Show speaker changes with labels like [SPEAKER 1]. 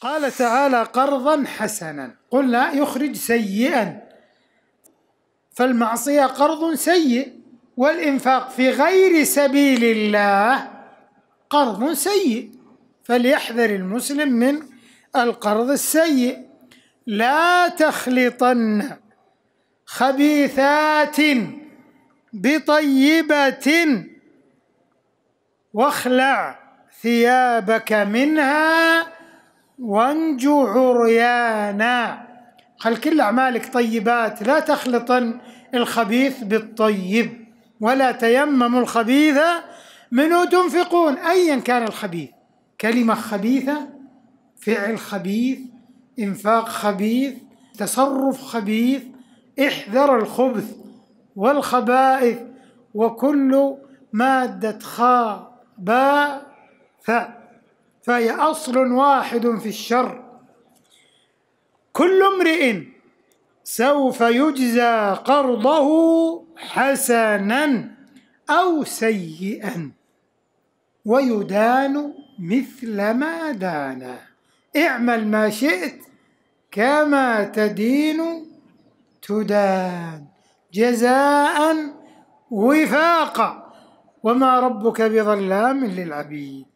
[SPEAKER 1] قال تعالى قرضا حسنا قلنا يخرج سيئا فالمعصية قرض سيء والإنفاق في غير سبيل الله قرض سيء فليحذر المسلم من القرض السيء لا تخلطن خبيثات بطيبة واخلع ثيابك منها وانجو عريانا خل كل أعمالك طيبات لا تخلطن الخبيث بالطيب ولا تيمموا الخبيث منه تنفقون أيا كان الخبيث كلمة خبيثة فعل خبيث إنفاق خبيث تصرف خبيث احذر الخبث والخبائث وكل مادة ثاء فهي اصل واحد في الشر كل امرئ سوف يجزى قرضه حسنا او سيئا ويدان مثل ما دانا اعمل ما شئت كما تدين تدان جزاء وفاقا وما ربك بظلام للعبيد